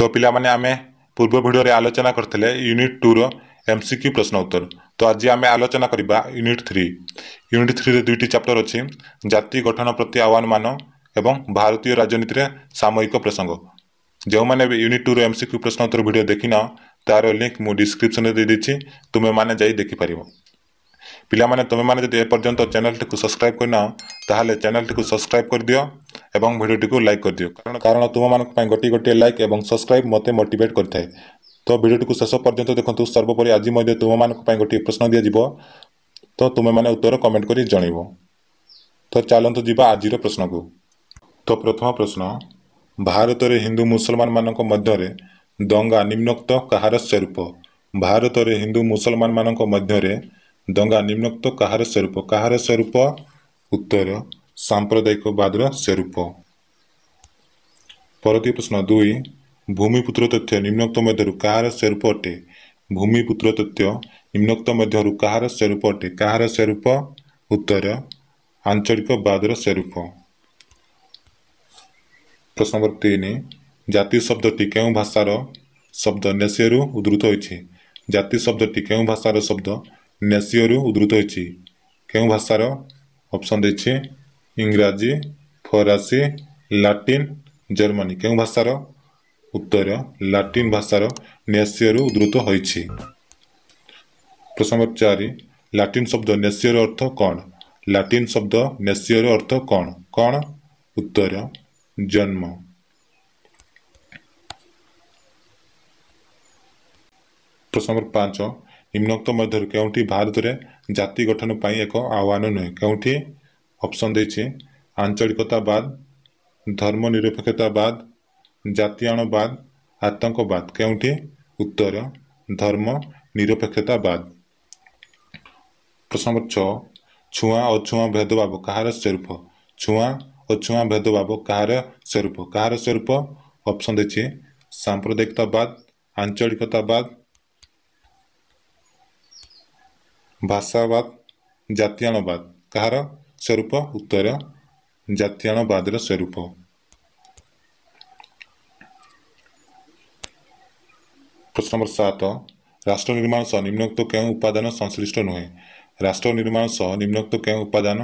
ତ ପିଲାମାନେ ଆମେ ପୂର୍ବ ଭିଡ଼ିଓରେ ଆଲୋଚନା କରିଥିଲେ ୟୁନିଟ୍ ଟୁର ଏମ୍ ସି କ୍ୟୁ ପ୍ରଶ୍ନ ଉତ୍ତର ତ ଆଜି ଆମେ ଆଲୋଚନା କରିବା ୟୁନିଟ୍ ଥ୍ରୀ ୟୁନିଟ୍ ଥ୍ରୀରେ ଦୁଇଟି ଚାପ୍ଟର ଅଛି ଜାତି ଗଠନ ପ୍ରତି ଆହ୍ୱାନମାନ ଏବଂ ଭାରତୀୟ ରାଜନୀତିରେ ସାମୟିକ ପ୍ରସଙ୍ଗ ଯେଉଁମାନେ ବି ୟୁନିଟ୍ ଟୁର ଏମ୍ ସି କ୍ୟୁ ପ୍ରଶ୍ନ ଉତ୍ତର ଭିଡ଼ିଓ ଦେଖିନ ତାର ଲିଙ୍କ୍ ମୁଁ ଡିସ୍କ୍ରିପ୍ସନ୍ରେ ଦେଇଦେଇଛି ତୁମେମାନେ ଯାଇ ଦେଖିପାରିବ ପିଲାମାନେ ତୁମେମାନେ ଯଦି ଏପର୍ଯ୍ୟନ୍ତ ଚ୍ୟାନେଲ୍ଟିକୁ ସବସ୍କ୍ରାଇବ୍ କରିନାଅ ତାହେଲେ ଚ୍ୟାନେଲ୍ଟିକୁ ସବସ୍କ୍ରାଇବ୍ କରିଦିଅ এবং ଭିଡ଼ିଓଟିକୁ ଲାଇକ୍ କରିଦିଅ କାରଣ କାରଣ ତୁମମାନଙ୍କ ପାଇଁ ଗୋଟିଏ ଗୋଟିଏ ଲାଇକ୍ ଏବଂ ସବସ୍କ୍ରାଇବ୍ ମୋତେ ମୋଟିଭେଟ୍ କରିଥାଏ ତ ଭିଡ଼ିଓଟିକୁ ଶେଷ ପର୍ଯ୍ୟନ୍ତ ଦେଖନ୍ତୁ ସର୍ବୋପରି ଆଜି ମଧ୍ୟ ତୁମମାନଙ୍କ ପାଇଁ ଗୋଟିଏ ପ୍ରଶ୍ନ ଦିଆଯିବ ତ ତୁମେମାନେ ଉତ୍ତର କମେଣ୍ଟ କରି ଜଣିବ ତ ଚାଲନ୍ତୁ ଯିବା ଆଜିର ପ୍ରଶ୍ନକୁ ତ ପ୍ରଥମ ପ୍ରଶ୍ନ ଭାରତରେ ହିନ୍ଦୁ ମୁସଲମାନମାନଙ୍କ ମଧ୍ୟରେ ଦଙ୍ଗା ନିମ୍ନୋକ୍ତ କାହାର ସ୍ୱରୂପ ଭାରତରେ ହିନ୍ଦୁ ମୁସଲମାନମାନଙ୍କ ମଧ୍ୟରେ ଦଙ୍ଗା ନିମ୍ନୋକ୍ତ କାହାର ସ୍ୱରୂପ କାହାର ସ୍ୱରୂପ ଉତ୍ତର ସାମ୍ପ୍ରଦାୟିକ ସାମ୍ପ୍ରଦାୟିକବାଦର ସ୍ୱରୂପ ପରବର୍ତ୍ତୀ ପ୍ରଶ୍ନ ଦୁଇ ଭୂମିପୁତ୍ର ତଥ୍ୟ ନିମ୍ନକ୍ତ ମଧ୍ୟରୁ କାହାର ସ୍ୱରୂପ ଅଟେ ଭୂମିପୁତ୍ର ତଥ୍ୟ ନିମ୍ନକ୍ତ ମଧ୍ୟରୁ କାହାର ସ୍ୱରୂପ ଅଟେ କାହାର ସ୍ୱରୂପ ଉତ୍ତର ଆଞ୍ଚଳିକ ଆଞ୍ଚଳିକବାଦର ସ୍ୱରୂପ ପ୍ରଶ୍ନ ନମ୍ବର ତିନି ଜାତି ଶବ୍ଦଟି କେଉଁ ଭାଷାର ଶବ୍ଦ ନେସିଓରୁ ଉଦ୍ଧୃତ ହୋଇଛି ଜାତି ଶବ୍ଦଟି କେଉଁ ଭାଷାର ଶବ୍ଦ ନେସିଓରୁ ଉଦ୍ଧୃତ ହୋଇଛି କେଉଁ ଭାଷାର ଅପସନ୍ ଦେଇଛି ଇଂରାଜୀ ଫରାସୀ ଲାଟିନ୍ ଜର୍ମାନୀ କେଉଁ ଭାଷାର ଉତ୍ତର ଲାଟିନ୍ ଭାଷାର ନେସିଅରୁ ଉଦ୍ଧୃତ ହୋଇଛି ପ୍ରଶ୍ନ ନମ୍ବର ଚାରି ଲାଟିନ୍ ଶବ୍ଦ ନେସିଅର ଅର୍ଥ କ'ଣ ଲାଟିନ୍ ଶବ୍ଦ ନେସିଅର ଅର୍ଥ କ'ଣ କ'ଣ ଉତ୍ତର ଜନ୍ମ ପ୍ରଶ୍ନ ନମ୍ବର ପାଞ୍ଚ ନିମ୍ନକ୍ତ ମଧ୍ୟରୁ କେଉଁଠି ଭାରତରେ ଜାତି ଗଠନ ପାଇଁ ଏକ ଆହ୍ୱାନ ନୁହେଁ କେଉଁଠି ऑप्शन देखिए आंचलिकतावाद धर्मनिरपेक्षतावाद जातियाणवाद आतंकवाद के उत्तर धर्म निरपेक्षतावाद प्रश्न छ छुआ अछुआ भेदभाव कहार स्वरूप छुआ और छुआ भेदभाव कहार स्वरूप कहार स्वरूप ऑप्शन देखिए सांप्रदायिकतावाद आंचलिकतावाद भाषावाद जातियाणवाद कहार ସ୍ୱରୂପ ଉତ୍ତର ଜାତୀୟଣବାଦର ସ୍ୱରୂପ ପ୍ରଶ୍ନ ନମ୍ବର ସାତ ରାଷ୍ଟ୍ର ନିର୍ମାଣ ସହ ନିମ୍ନୋକ୍ତ କେଉଁ ଉପାଦାନ ସଂଶ୍ଳିଷ୍ଟ ନୁହେଁ ରାଷ୍ଟ୍ର ନିର୍ମାଣ ସହ ନିମ୍ନୋକ୍ତ କେଉଁ ଉପାଦାନ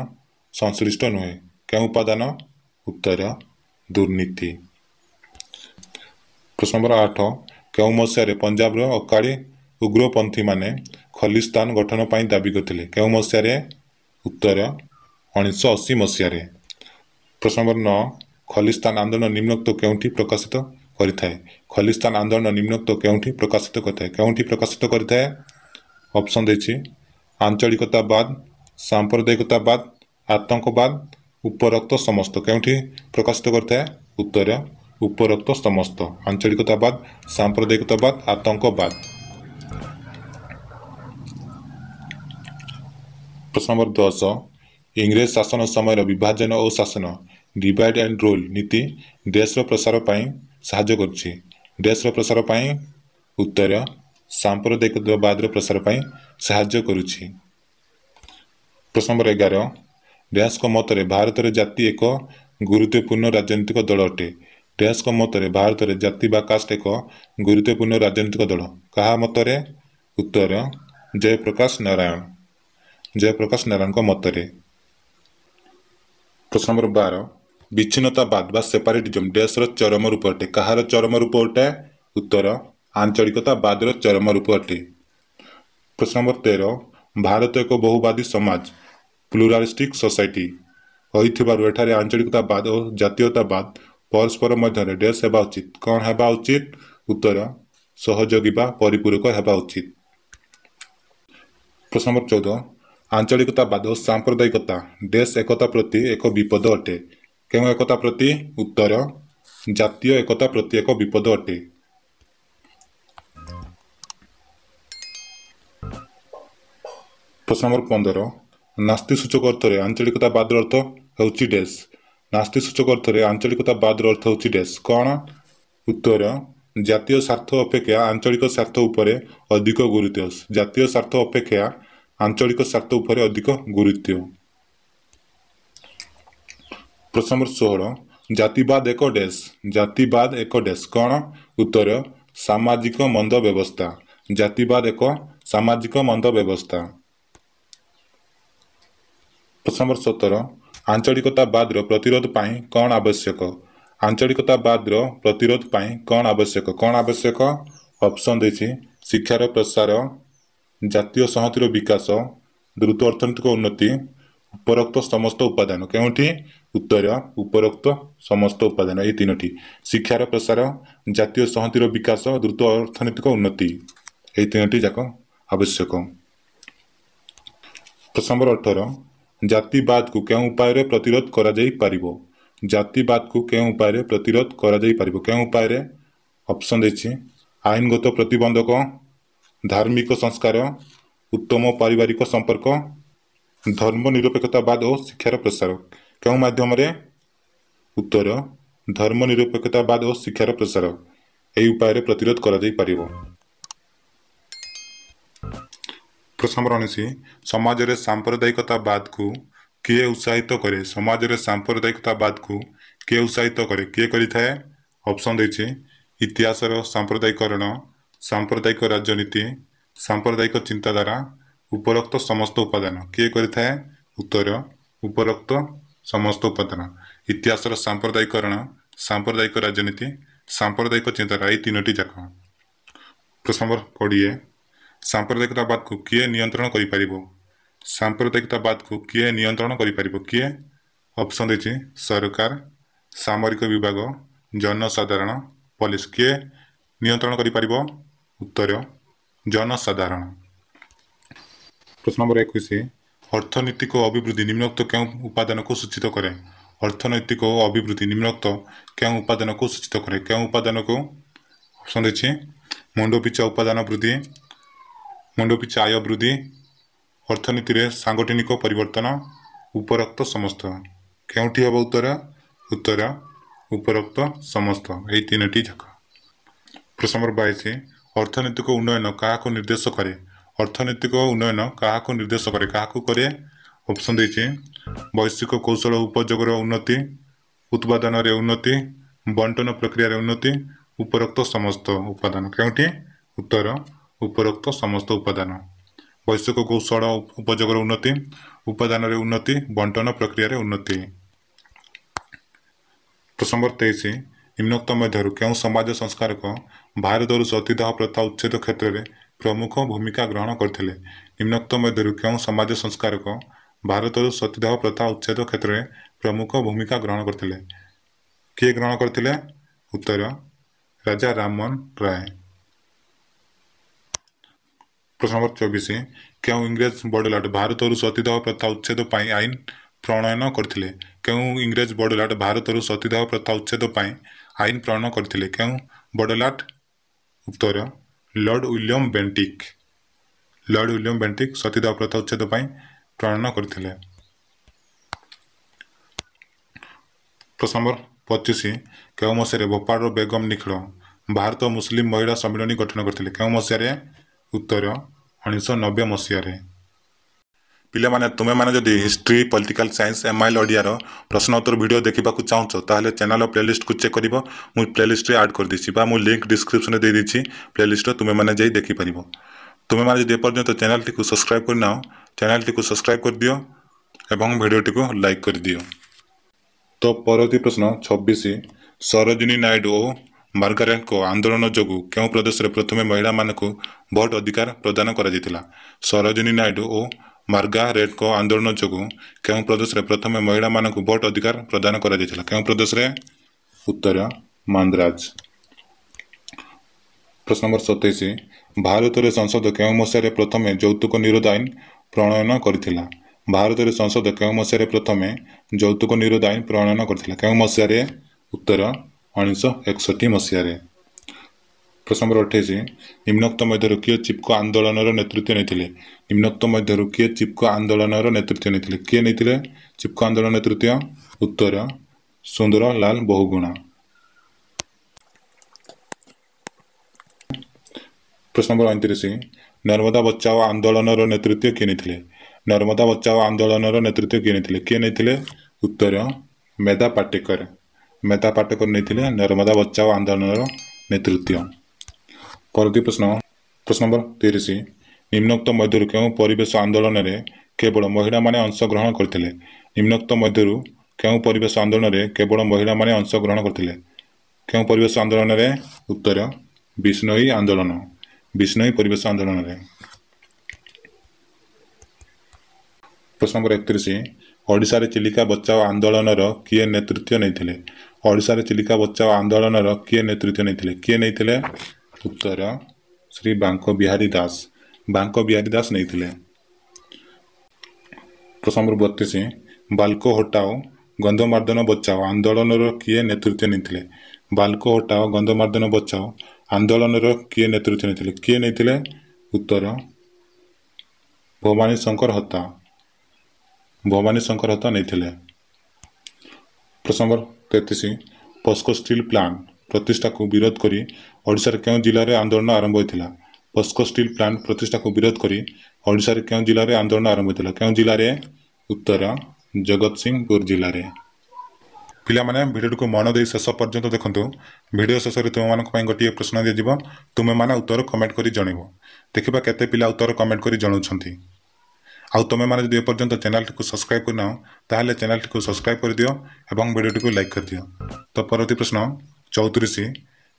ସଂଶ୍ଳିଷ୍ଟ ନୁହେଁ କେଉଁ ଉପାଦାନ ଉତ୍ତର ଦୁର୍ନୀତି ପ୍ରଶ୍ନ ନମ୍ବର ଆଠ କେଉଁ ମସିହାରେ ପଞ୍ଜାବର ଅକାଳୀ ଉଗ୍ରପନ୍ଥୀମାନେ ଖଲିସ୍ତାନ ଗଠନ ପାଇଁ ଦାବି କରିଥିଲେ କେଉଁ ମସିହାରେ ଉତ୍ତର ଉଣେଇଶହ ଅଶୀ ମସିହାରେ ପ୍ରଶ୍ନ ନମ୍ବର ନଅ ଖଲିସ୍ତାନ ଆନ୍ଦୋଳନ ନିମ୍ନୋକ୍ତ କେଉଁଠି ପ୍ରକାଶିତ କରିଥାଏ ଖଲିସ୍ତାନ ଆନ୍ଦୋଳନ ନିମ୍ନୋକ୍ତ କେଉଁଠି ପ୍ରକାଶିତ କରିଥାଏ କେଉଁଠି ପ୍ରକାଶିତ କରିଥାଏ ଅପସନ୍ ଦେଇଛି ଆଞ୍ଚଳିକତାବାଦ ସାମ୍ପ୍ରଦାୟିକତାବାଦ ଆତଙ୍କବାଦ ଉପରୋକ୍ତ ସମସ୍ତ କେଉଁଠି ପ୍ରକାଶିତ କରିଥାଏ ଉତ୍ତର ଉପରୋକ୍ତ ସମସ୍ତ ଆଞ୍ଚଳିକତାବାଦ ସାମ୍ପ୍ରଦାୟିକତାବାଦ ଆତଙ୍କବାଦ ପ୍ରଶ୍ନ ନମ୍ବର ଦଶ ଇଂରେଜ ଶାସନ ସମୟର ବିଭାଜନ ଓ ଶାସନ ଡିଭାଇଡ୍ ଆଣ୍ଡ ରୁଲ୍ ନୀତି ଦେଶର ପ୍ରସାର ପାଇଁ ସାହାଯ୍ୟ କରୁଛି ଦେଶର ପ୍ରସାର ପାଇଁ ଉତ୍ତର ସାମ୍ପ୍ରଦାୟିକବାଦର ପ୍ରସାର ପାଇଁ ସାହାଯ୍ୟ କରୁଛି ପ୍ରଶ୍ନ ନମ୍ବର ଏଗାର ଡ୍ୟାସ୍ଙ୍କ ମତରେ ଭାରତରେ ଜାତି ଏକ ଗୁରୁତ୍ୱପୂର୍ଣ୍ଣ ରାଜନୈତିକ ଦଳ ଅଟେ ଡ୍ୟାସ୍ଙ୍କ ମତରେ ଭାରତରେ ଜାତି ବା କାଷ୍ଟ ଏକ ଗୁରୁତ୍ୱପୂର୍ଣ୍ଣ ରାଜନୈତିକ ଦଳ କାହା ମତରେ ଉତ୍ତର ଜୟପ୍ରକାଶ ନାରାୟଣ ଜୟପ୍ରକାଶ ନାରାୟଣଙ୍କ ମତରେ ପ୍ରଶ୍ନ ନମ୍ବର ବାର ବିଚ୍ଛିନ୍ନତାବାଦ ବା ସେପାରେଟିଜମ୍ ଡେସ୍ର ଚରମ ରୂପ ଅଟେ କାହାର ଚରମ ରୂପ ଅଟେ ଉତ୍ତର ଆଞ୍ଚଳିକତାବାଦର ଚରମ ରୂପ ଅଟେ ପ୍ରଶ୍ନ ନମ୍ବର ତେର ଭାରତ ଏକ ବହୁବାଦୀ ସମାଜ ପ୍ଲୁରାଲିଷ୍ଟିକ୍ ସୋସାଇଟି ହୋଇଥିବାରୁ ଏଠାରେ ଆଞ୍ଚଳିକତାବାଦ ଓ ଜାତୀୟତାବାଦ ପରସ୍ପର ମଧ୍ୟରେ ଡେସ୍ ହେବା ଉଚିତ କ'ଣ ହେବା ଉଚିତ ଉତ୍ତର ସହଯୋଗୀ ବା ପରିପୂରକ ହେବା ଉଚିତ ପ୍ରଶ୍ନ ନମ୍ବର ଚଉଦ ଆଞ୍ଚଳିକତାବାଦ ସାମ୍ପ୍ରଦାୟିକତା ଦେଶ ଏକତା ପ୍ରତି ଏକ ବିପଦ ଅଟେ କେଉଁ ଏକତା ପ୍ରତି ଉତ୍ତର ଜାତୀୟ ଏକତା ପ୍ରତି ଏକ ବିପଦ ଅଟେ ପ୍ରଶ୍ନ ନମ୍ବର ପନ୍ଦର ନାସ୍ତି ସୂଚକ ଅର୍ଥରେ ଆଞ୍ଚଳିକତାବାଦର ଅର୍ଥ ହେଉଛି ଡେସ୍ ନାସ୍ତି ସୂଚକ ଅର୍ଥରେ ଆଞ୍ଚଳିକତାବାଦର ଅର୍ଥ ହେଉଛି ଡେସ୍ କ'ଣ ଉତ୍ତର ଜାତୀୟ ସ୍ୱାର୍ଥ ଅପେକ୍ଷା ଆଞ୍ଚଳିକ ସ୍ୱାର୍ଥ ଉପରେ ଅଧିକ ଗୁରୁତ୍ୱ ଜାତୀୟ ସ୍ୱାର୍ଥ ଅପେକ୍ଷା ଆଞ୍ଚଳିକ ସ୍ୱାର୍ଥ ଉପରେ ଅଧିକ ଗୁରୁତ୍ୱ ପ୍ରଶ୍ନ ନମ୍ବର ଷୋହଳ ଜାତିବାଦ ଏକ ଡେସ୍ ଜାତିବାଦ ଏକ ଡେସ୍ କ'ଣ ଉତ୍ତର ସାମାଜିକ ମନ୍ଦ ବ୍ୟବସ୍ଥା ଜାତିବାଦ ଏକ ସାମାଜିକ ମନ୍ଦ ବ୍ୟବସ୍ଥା ପ୍ରଶ୍ନ ନମ୍ବର ସତର ଆଞ୍ଚଳିକତାବାଦର ପ୍ରତିରୋଧ ପାଇଁ କ'ଣ ଆବଶ୍ୟକ ଆଞ୍ଚଳିକତାବାଦର ପ୍ରତିରୋଧ ପାଇଁ କ'ଣ ଆବଶ୍ୟକ କ'ଣ ଆବଶ୍ୟକ ଅପସନ୍ ଦେଇଛି ଶିକ୍ଷାର ପ୍ରସାର ଜାତୀୟ ସଂହତିର ବିକାଶ ଦ୍ରୁତ ଅର୍ଥନୈତିକ ଉନ୍ନତି ଉପରୋକ୍ତ ସମସ୍ତ ଉପାଦାନ କେଉଁଠି ଉତ୍ତର ଉପରୋକ୍ତ ସମସ୍ତ ଉପାଦାନ ଏହି ତିନୋଟି ଶିକ୍ଷାର ପ୍ରସାର ଜାତୀୟ ସଂହତିର ବିକାଶ ଦ୍ରୁତ ଅର୍ଥନୈତିକ ଉନ୍ନତି ଏହି ତିନୋଟି ଯାକ ଆବଶ୍ୟକ ପ୍ରସମ୍ବର ଅଠର ଜାତିବାଦକୁ କେଉଁ ଉପାୟରେ ପ୍ରତିରୋଧ କରାଯାଇପାରିବ ଜାତିବାଦକୁ କେଉଁ ଉପାୟରେ ପ୍ରତିରୋଧ କରାଯାଇପାରିବ କେଉଁ ଉପାୟରେ ଅପସନ୍ ଦେଇଛି ଆଇନଗତ ପ୍ରତିବନ୍ଧକ ଧାର୍ମିକ ସଂସ୍କାର ଉତ୍ତମ ପାରିବାରିକ ସମ୍ପର୍କ ଧର୍ମ ନିରପେକ୍ଷତାବାଦ ଓ ଶିକ୍ଷାର ପ୍ରସାର କେଉଁ ମାଧ୍ୟମରେ ଉତ୍ତର ଧର୍ମ ନିରପେକ୍ଷତାବାଦ ଓ ଶିକ୍ଷାର ପ୍ରସାର ଏହି ଉପାୟରେ ପ୍ରତିରୋଧ କରାଯାଇପାରିବ ପ୍ରଥମ ଉଣେଇଶ ସମାଜରେ ସାମ୍ପ୍ରଦାୟିକତାବାଦକୁ କିଏ ଉତ୍ସାହିତ କରେ ସମାଜରେ ସାମ୍ପ୍ରଦାୟିକତାବାଦକୁ କିଏ ଉତ୍ସାହିତ କରେ କିଏ କରିଥାଏ ଅପସନ୍ ଦେଇଛି ଇତିହାସର ସାମ୍ପ୍ରଦାୟିକରଣ ସାମ୍ପ୍ରଦାୟିକ ରାଜନୀତି ସାମ୍ପ୍ରଦାୟିକ ଚିନ୍ତାଧାରା ଉପରୋକ୍ତ ସମସ୍ତ ଉପାଦାନ କିଏ କରିଥାଏ ଉତ୍ତର ଉପରୋକ୍ତ ସମସ୍ତ ଉପାଦାନ ଇତିହାସର ସାମ୍ପ୍ରଦାୟିକରଣ ସାମ୍ପ୍ରଦାୟିକ ରାଜନୀତି ସାମ୍ପ୍ରଦାୟିକ ଚିନ୍ତାଧାରା ଏହି ତିନୋଟି ଯାକ ପ୍ରଶ୍ନ ପ୍ରସମ୍ବର କୋଡ଼ିଏ ବାଦକୁ କିଏ ନିୟନ୍ତ୍ରଣ କରିପାରିବ ସାମ୍ପ୍ରଦାୟିକତା ବାଦକୁ କିଏ ନିୟନ୍ତ୍ରଣ କରିପାରିବ କିଏ ଅପସନ୍ ଦେଇଛି ସରକାର ସାମରିକ ବିଭାଗ ଜନସାଧାରଣ ପୋଲିସ କିଏ ନିୟନ୍ତ୍ରଣ କରିପାରିବ ଉତ୍ତର ଜନସାଧାରଣ ପ୍ରଶ୍ନ ନମ୍ବର ଏକୋଇଶ ଅର୍ଥନୈତିକ ଅଭିବୃଦ୍ଧି ନିମ୍ନୋକ୍ତ କେଉଁ ଉପାଦାନକୁ ସୂଚିତ କରେ ଅର୍ଥନୈତିକ ଅଭିବୃଦ୍ଧି ନିମ୍ନୋକ୍ତ କେଉଁ ଉପାଦାନକୁ ସୂଚିତ କରେ କେଉଁ ଉପାଦାନକୁ ଅପସନ୍ ଦେଇଛି ମୁଣ୍ଡପିଛା ଉପାଦାନ ବୃଦ୍ଧି ମୁଣ୍ଡପିଛା ଆୟ ବୃଦ୍ଧି ଅର୍ଥନୀତିରେ ସାଙ୍ଗଠନିକ ପରିବର୍ତ୍ତନ ଉପରୋକ୍ତ ସମସ୍ତ କେଉଁଠି ହେବ ଉତ୍ତର ଉତ୍ତର ଉପରୋକ୍ତ ସମସ୍ତ ଏହି ତିନୋଟି ଯାକ ପ୍ରଶ୍ନ ନମ୍ବର ବାଇଶ ଅର୍ଥନୈତିକ ଉନ୍ନୟନ କାହାକୁ ନିର୍ଦ୍ଦେଶ କରେ ଅର୍ଥନୈତିକ ଉନ୍ନୟନ କାହାକୁ ନିର୍ଦ୍ଦେଶ କରେ କାହାକୁ କରେ ଅପସନ୍ ଦେଇଛି ବୈଷୟିକ କୌଶଳ ଉପଯୋଗର ଉନ୍ନତି ଉତ୍ପାଦନରେ ଉନ୍ନତି ବଣ୍ଟନ ପ୍ରକ୍ରିୟାରେ ଉନ୍ନତି ଉପରୋକ୍ତ ସମସ୍ତ ଉପାଦାନ କେଉଁଠି ଉତ୍ତର ଉପରୋକ୍ତ ସମସ୍ତ ଉପାଦାନ ବୈଷୟିକ କୌଶଳ ଉପଯୋଗର ଉନ୍ନତି ଉପାଦାନରେ ଉନ୍ନତି ବଣ୍ଟନ ପ୍ରକ୍ରିୟାରେ ଉନ୍ନତି ପ୍ରସଙ୍ଗ ତେଇଶ ନିମ୍ନକ୍ତ ମଧ୍ୟରୁ କେଉଁ ସମାଜ ସଂସ୍କାରକ ଭାରତରୁ ସତୀଦାହ ପ୍ରଥା ଉଚ୍ଛେଦ କ୍ଷେତ୍ରରେ ପ୍ରମୁଖ ଭୂମିକା ଗ୍ରହଣ କରିଥିଲେ ନିମ୍ନୋକ୍ତ ମଧ୍ୟରୁ କେଉଁ ସମାଜ ସଂସ୍କାରକ ଭାରତରୁ ସତୀଦାହ ପ୍ରଥା ଉଚ୍ଛେଦ କ୍ଷେତ୍ରରେ ପ୍ରମୁଖ ଭୂମିକା ଗ୍ରହଣ କରିଥିଲେ କିଏ ଗ୍ରହଣ କରିଥିଲେ ଉତ୍ତର ରାଜା ରାମମୋହନ ରାୟ ପ୍ରଶ୍ନ ନମ୍ବର ଚବିଶ କେଉଁ ଇଂରେଜ ବଡ଼ଲାଟ ଭାରତରୁ ସତୀଦାହ ପ୍ରଥା ଉଚ୍ଛେଦ ପାଇଁ ଆଇନ ପ୍ରଣୟନ କରିଥିଲେ କେଉଁ ଇଂରେଜ ବଡ଼ଲାଟ ଭାରତରୁ ସତୀଦାହ ପ୍ରଥା ଉଚ୍ଛେଦ ପାଇଁ ଆଇନ ପ୍ରଣୟନ କରିଥିଲେ କେଉଁ ବଡ଼ଲାଟ ଉତ୍ତର lord William Bentinck lord William Bentinck ସତୀଦାହ ପ୍ରଥା ଉଚ୍ଛେଦ ପାଇଁ ପ୍ରଣୟନ କରିଥିଲେ ପ୍ରସମ୍ବର ପଚିଶ କେଉଁ ମସିହାରେ ଭୋପାଳର ବେଗମ ନିଖିଳ ଭାରତ ମୁସଲିମ ମହିଳା ସମ୍ମିଳନୀ ଗଠନ କରିଥିଲେ କେଉଁ ମସିହାରେ ଉତ୍ତର ଉଣେଇଶହ ନବେ ମସିହାରେ ପିଲାମାନେ ତୁମେମାନେ ଯଦି history political science M I ଓଡ଼ିଆର ପ୍ରଶ୍ନୋତ୍ତର ଭିଡ଼ିଓ ଦେଖିବାକୁ ଚାହୁଁଛ ତାହେଲେ ଚ୍ୟାନେଲ୍ର ପ୍ଲେଲିଷ୍ଟକୁ ଚେକ୍ କରିବ ମୁଁ ପ୍ଲେଲିଷ୍ଟରେ ଆଡ଼୍ କରିଦେଇଛି ବା ମୁଁ ଲିଙ୍କ୍ ଡିସ୍କ୍ରିପସନ୍ରେ ଦେଇଦେଇଛି ପ୍ଲେଲିଷ୍ଟର ତୁମେମାନେ ଯାଇ ଦେଖିପାରିବ ତୁମେମାନେ ଯଦି ଏପର୍ଯ୍ୟନ୍ତ ଚ୍ୟାନେଲ୍ଟିକୁ ସବସ୍କ୍ରାଇବ୍ କରିନାଅ ଚ୍ୟାନେଲ୍ଟିକୁ ସବସ୍କ୍ରାଇବ୍ କରିଦିଅ ଏବଂ ଭିଡ଼ିଓଟିକୁ ଲାଇକ୍ କରିଦିଅ ତ ପରବର୍ତ୍ତୀ ପ୍ରଶ୍ନ ଛବିଶ ସରୋଜିନୀ ନାଇଡୁ ଓ ମାର୍ଗାରେଙ୍କ ଆନ୍ଦୋଳନ ଯୋଗୁଁ କେଉଁ ପ୍ରଦେଶରେ ପ୍ରଥମେ ମହିଳାମାନଙ୍କୁ ଭୋଟ୍ ଅଧିକାର ପ୍ରଦାନ କରାଯାଇଥିଲା ସରୋଜିନୀ ନାଇଡୁ ଓ ମାର୍ଗା ମାର୍ଗାରେଟ୍ଙ୍କ ଆନ୍ଦୋଳନ ଯୋଗୁଁ କେଉଁ ପ୍ରଦେଶରେ ପ୍ରଥମେ ମହିଳାମାନଙ୍କୁ ଭୋଟ୍ ଅଧିକାର ପ୍ରଦାନ କରାଯାଇଥିଲା କେଉଁ ପ୍ରଦେଶରେ ଉତ୍ତର ମାନ୍ଦ୍ରାଜ ପ୍ରଶ୍ନ ନମ୍ବର ସତେଇଶ ଭାରତରେ ସଂସଦ କେଉଁ ମସିହାରେ ପ୍ରଥମେ ଯୌତୁକ ନିରୋଧ ଆଇନ ପ୍ରଣୟନ କରିଥିଲା ଭାରତରେ ସଂସଦ କେଉଁ ମସିହାରେ ପ୍ରଥମେ ଯୌତୁକ ନିରୋଧ ଆଇନ ପ୍ରଣୟନ କରିଥିଲା କେଉଁ ମସିହାରେ ଉତ୍ତର ଉଣେଇଶହ ଏକଷଠି ମସିହାରେ ପ୍ରସଙ୍ଗର ଅଠେଇଶି ନିମ୍ନୋକ୍ତ ମଧ୍ୟରୁ କିଏ ଚିପ୍କୋ ଆନ୍ଦୋଳନର ନେତୃତ୍ୱ ନେଇଥିଲେ ନିମ୍ନୋକ୍ତ ମଧ୍ୟରୁ କିଏ ଚିପ୍କୋ ଆନ୍ଦୋଳନର ନେତୃତ୍ୱ ନେଇଥିଲେ କିଏ ନେଇଥିଲେ ଚିପ୍କୋ ଆନ୍ଦୋଳନ ନେତୃତ୍ୱ ଉତ୍ତର ସୁନ୍ଦର ଲାଲ ବହୁଗୁଣ ପ୍ରସଙ୍ଗର ଅଣତିରିଶି ନର୍ମଦା ବଚାଓ ଆନ୍ଦୋଳନର ନେତୃତ୍ୱ କିଏ ନେଇଥିଲେ ନର୍ମଦା ବଚାଓ ଆନ୍ଦୋଳନର ନେତୃତ୍ୱ କିଏ ନେଇଥିଲେ କିଏ ନେଇଥିଲେ ଉତ୍ତର ମେଧା ପାଟେକର ମେଧା ପାଟେକର ନେଇଥିଲେ ନର୍ମଦା ବଚାଓ ଆନ୍ଦୋଳନର ନେତୃତ୍ୱ ପରବର୍ତ୍ତୀ ପ୍ରଶ୍ନ ପ୍ରଶ୍ନ ନମ୍ବର ତିରିଶ ନିମ୍ନୋକ୍ତ ମଧ୍ୟରୁ କେଉଁ ପରିବେଶ ଆନ୍ଦୋଳନରେ କେବଳ ମହିଳାମାନେ ଅଂଶଗ୍ରହଣ କରିଥିଲେ ନିମ୍ନୋକ୍ତ ମଧ୍ୟରୁ କେଉଁ ପରିବେଶ ଆନ୍ଦୋଳନରେ କେବଳ ମହିଳାମାନେ ଅଂଶଗ୍ରହଣ କରିଥିଲେ କେଉଁ ପରିବେଶ ଆନ୍ଦୋଳନରେ ଉତ୍ତର ବିଷ୍ଣୋଇ ଆନ୍ଦୋଳନ ବିଷ୍ଣୋଇ ପରିବେଶ ଆନ୍ଦୋଳନରେ ପ୍ରଶ୍ନ ନମ୍ବର ଏକତିରିଶ ଓଡ଼ିଶାରେ ଚିଲିକା ବଚାଓ ଆନ୍ଦୋଳନର କିଏ ନେତୃତ୍ୱ ନେଇଥିଲେ ଓଡ଼ିଶାରେ ଚିଲିକା ବଚାଓ ଆନ୍ଦୋଳନର କିଏ ନେତୃତ୍ୱ ନେଇଥିଲେ କିଏ ନେଇଥିଲେ ଉତ୍ତର ଶ୍ରୀ ବାଙ୍କ ବିହାରୀ ଦାସ ବାଙ୍କ ବିହାରୀ ଦାସ ନେଇଥିଲେ ପ୍ରଶ୍ନ ନମ୍ବର ବତିଶ ବାଲ୍କୋ ହଟାଓ ଗନ୍ଧମାର୍ଦ୍ଦନ ବଚାଓ ଆନ୍ଦୋଳନର କିଏ ନେତୃତ୍ୱ ନେଇଥିଲେ ବାଲ୍କୋ ହଟାଓ ଗନ୍ଧମାର୍ଦ୍ଦନ ବଚାଓ ଆନ୍ଦୋଳନର କିଏ ନେତୃତ୍ୱ ନେଇଥିଲେ କିଏ ନେଇଥିଲେ ଉତ୍ତର ଭବାନୀ ଶଙ୍କର ହତା ଭବାନୀ ଶଙ୍କର ହତା ନେଇଥିଲେ ପ୍ରଶ୍ନ ନମ୍ବର ତେତିଶ ପସ୍କୋ ଷ୍ଟିଲ୍ ପ୍ଲାଣ୍ଟ ପ୍ରତିଷ୍ଠାକୁ ବିରୋଧ କରି ଓଡ଼ିଶାର କେଉଁ ଜିଲ୍ଲାରେ ଆନ୍ଦୋଳନ ଆରମ୍ଭ ହୋଇଥିଲା ପସ୍କୋ ଷ୍ଟିଲ୍ ପ୍ଲାଣ୍ଟ ପ୍ରତିଷ୍ଠାକୁ ବିରୋଧ କରି ଓଡ଼ିଶାରେ କେଉଁ ଜିଲ୍ଲାରେ ଆନ୍ଦୋଳନ ଆରମ୍ଭ ହୋଇଥିଲା କେଉଁ ଜିଲ୍ଲାରେ ଉତ୍ତର ଜଗତସିଂହପୁର ଜିଲ୍ଲାରେ ପିଲାମାନେ ଭିଡ଼ିଓଟିକୁ ମନ ଦେଇ ଶେଷ ପର୍ଯ୍ୟନ୍ତ ଦେଖନ୍ତୁ ଭିଡ଼ିଓ ଶେଷରେ ତୁମମାନଙ୍କ ପାଇଁ ଗୋଟିଏ ପ୍ରଶ୍ନ ଦିଆଯିବ ତୁମେମାନେ ଉତ୍ତର କମେଣ୍ଟ କରି ଜଣେଇବ ଦେଖିବା କେତେ ପିଲା ଉତ୍ତର କମେଣ୍ଟ କରି ଜଣାଉଛନ୍ତି ଆଉ ତୁମେମାନେ ଯଦି ଏପର୍ଯ୍ୟନ୍ତ ଚ୍ୟାନେଲଟିକୁ ସବସ୍କ୍ରାଇବ୍ କରିନାହ ତାହେଲେ ଚ୍ୟାନେଲଟିକୁ ସବସ୍କ୍ରାଇବ୍ କରିଦିଅ ଏବଂ ଭିଡ଼ିଓଟିକୁ ଲାଇକ୍ କରିଦିଅ ତ ପରବର୍ତ୍ତୀ ପ୍ରଶ୍ନ ଚଉତିରିଶ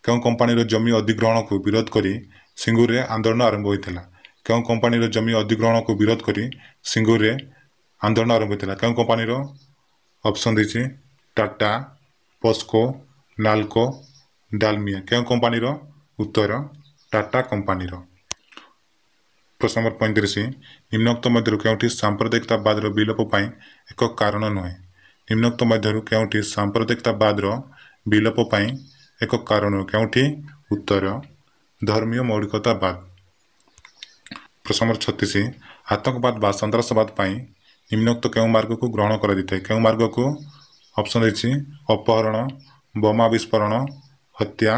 କେଉଁ କମ୍ପାନୀର ଜମି ଅଧିଗ୍ରହଣକୁ ବିରୋଧ କରି ସିଙ୍ଗୁରରେ ଆନ୍ଦୋଳନ ଆରମ୍ଭ ହୋଇଥିଲା କେଉଁ କମ୍ପାନୀର ଜମି ଅଧିଗ୍ରହଣକୁ ବିରୋଧ କରି ସିଙ୍ଗୁରରେ ଆନ୍ଦୋଳନ ଆରମ୍ଭ ହୋଇଥିଲା କେଉଁ କମ୍ପାନୀର ଅପସନ୍ ଦେଇଛି ଟାଟା ପସ୍କୋ ନାଲକୋ ଡାଲମିଆ କେଉଁ କମ୍ପାନୀର ଉତ୍ତର ଟାଟା କମ୍ପାନୀର ପ୍ରଶ୍ନ ନମ୍ବର ପଇଁତିରିଶ ନିମ୍ନୋକ୍ତ ମଧ୍ୟରୁ କେଉଁଠି ସାମ୍ପ୍ରଦାୟିକତାବାଦର ବିଲୋପ ପାଇଁ ଏକ କାରଣ ନୁହେଁ ନିମ୍ନୋକ୍ତ ମଧ୍ୟରୁ କେଉଁଠି ସାମ୍ପ୍ରଦାୟିକତାବାଦର ବିଲୋପ ପାଇଁ ଏକ କାରଣ କେଉଁଠି ଉତ୍ତର ଧର୍ମୀୟ ମୌଳିକତାବାଦ ପ୍ରଶ୍ନର ଛତିଶ ଆତଙ୍କବାଦ ବା ସନ୍ତାସବାଦ ପାଇଁ ନିମ୍ନୋକ୍ତ କେଉଁ ମାର୍ଗକୁ ଗ୍ରହଣ କରାଯାଇଥାଏ କେଉଁ ମାର୍ଗକୁ ଅପସନ୍ ଦେଇଛି ଅପହରଣ ବୋମା ବିସ୍ଫୋରଣ ହତ୍ୟା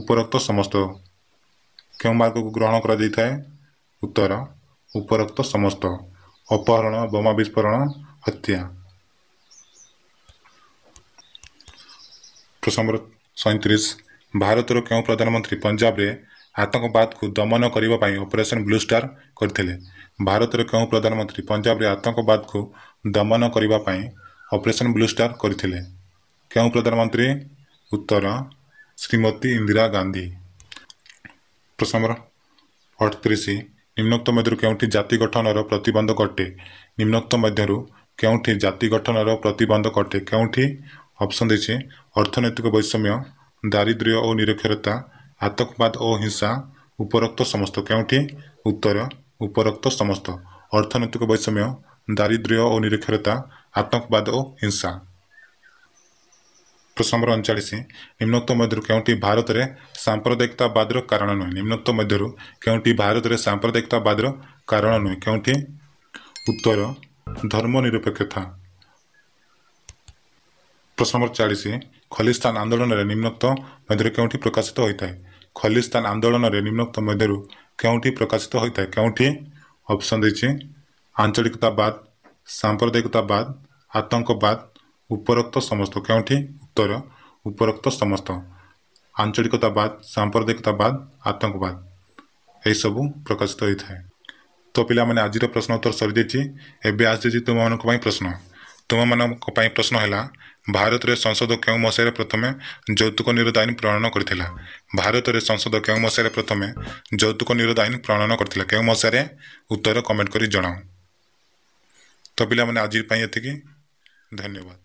ଉପରୋକ୍ତ ସମସ୍ତ କେଉଁ ମାର୍ଗକୁ ଗ୍ରହଣ କରାଯାଇଥାଏ ଉତ୍ତର ଉପରୋକ୍ତ ସମସ୍ତ ଅପହରଣ ବୋମା ବିସ୍ଫୋରଣ ହତ୍ୟା ପ୍ରଶ୍ନର ସଇଁତିରିଶ ଭାରତର କେଉଁ ପ୍ରଧାନମନ୍ତ୍ରୀ ପଞ୍ଜାବରେ ଆତଙ୍କବାଦକୁ ଦମନ କରିବା ପାଇଁ ଅପରେସନ୍ ବ୍ଲୁ ଷ୍ଟାର କରିଥିଲେ ଭାରତର କେଉଁ ପ୍ରଧାନମନ୍ତ୍ରୀ ପଞ୍ଜାବରେ ଆତଙ୍କବାଦକୁ ଦମନ କରିବା ପାଇଁ ଅପରେସନ୍ ବ୍ଲୁ ଷ୍ଟାର କରିଥିଲେ କେଉଁ ପ୍ରଧାନମନ୍ତ୍ରୀ ଉତ୍ତର ଶ୍ରୀମତୀ ଇନ୍ଦିରା ଗାନ୍ଧୀ ପ୍ରଶ୍ନ ଅଠତିରିଶ ନିମ୍ନୋକ୍ତ ମଧ୍ୟରୁ କେଉଁଠି ଜାତି ଗଠନର ପ୍ରତିବନ୍ଧକ ଅଟେ ନିମ୍ନୋକ୍ତ ମଧ୍ୟରୁ କେଉଁଠି ଜାତି ଗଠନର ପ୍ରତିବନ୍ଧକ ଅଟେ କେଉଁଠି ଅପସନ୍ ଦେଇଛି ଅର୍ଥନୈତିକ ବୈଷମ୍ୟ ଦାରିଦ୍ର୍ୟ ଓ ନିରକ୍ଷରତା ଆତଙ୍କବାଦ ଓ ହିଂସା ଉପରୋକ୍ତ ସମସ୍ତ କେଉଁଠି ଉତ୍ତର ଉପରୋକ୍ତ ସମସ୍ତ ଅର୍ଥନୈତିକ ବୈଷମ୍ୟ ଦାରିଦ୍ର୍ୟ ଓ ନିରକ୍ଷରତା ଆତଙ୍କବାଦ ଓ ହିଂସା ପ୍ରଶ୍ନ ନମ୍ବର ଅଣଚାଳିଶ ନିମ୍ନୋକ୍ତ ମଧ୍ୟରୁ କେଉଁଠି ଭାରତରେ ସାମ୍ପ୍ରଦାୟିକତାବାଦର କାରଣ ନୁହେଁ ନିମ୍ନୋକ୍ତ ମଧ୍ୟରୁ କେଉଁଠି ଭାରତରେ ସାମ୍ପ୍ରଦାୟିକତାବାଦର କାରଣ ନୁହେଁ କେଉଁଠି ଉତ୍ତର ଧର୍ମ ନିରପେକ୍ଷତା ପ୍ରଶ୍ନ ନମ୍ବର ଚାଳିଶ ଖଲିସ୍ତାନ ଆନ୍ଦୋଳନରେ ନିମ୍ନୋକ୍ତ ମଧ୍ୟରୁ କେଉଁଠି ପ୍ରକାଶିତ ହୋଇଥାଏ ଖଲିସ୍ତାନ ଆନ୍ଦୋଳନରେ ନିମ୍ନୋକ୍ତ ମଧ୍ୟରୁ କେଉଁଠି ପ୍ରକାଶିତ ହୋଇଥାଏ କେଉଁଠି ଅପସନ୍ ଦେଇଛି ଆଞ୍ଚଳିକତାବାଦ ସାମ୍ପ୍ରଦାୟିକତାବାଦ ଆତଙ୍କବାଦ ଉପରୋକ୍ତ ସମସ୍ତ କେଉଁଠି ଉତ୍ତର ଉପରୋକ୍ତ ସମସ୍ତ ଆଞ୍ଚଳିକତାବାଦ ସାମ୍ପ୍ରଦାୟିକତାବାଦ ଆତଙ୍କବାଦ ଏହିସବୁ ପ୍ରକାଶିତ ହୋଇଥାଏ ତ ପିଲାମାନେ ଆଜିର ପ୍ରଶ୍ନ ଉତ୍ତର ସରିଯାଇଛି ଏବେ ଆସିଛି ତୁମମାନଙ୍କ ପାଇଁ ପ୍ରଶ୍ନ ତୁମମାନଙ୍କ ପାଇଁ ପ୍ରଶ୍ନ ହେଲା ଭାରତରେ ସଂସଦ କେଉଁ ମସିହାରେ ପ୍ରଥମେ ଯୌତୁକ ନିରୋଧ ଆଇନ ପ୍ରଣୟନ କରିଥିଲା ଭାରତରେ ସଂସଦ କେଉଁ ମସିହାରେ ପ୍ରଥମେ ଯୌତୁକ ନିରୋଧ ଆଇନ ପ୍ରଣୟନ କରିଥିଲା କେଉଁ ମସିହାରେ ଉତ୍ତର କମେଣ୍ଟ କରି ଜଣାଅ ତ ପିଲାମାନେ ଆଜି ପାଇଁ ଏତିକି ଧନ୍ୟବାଦ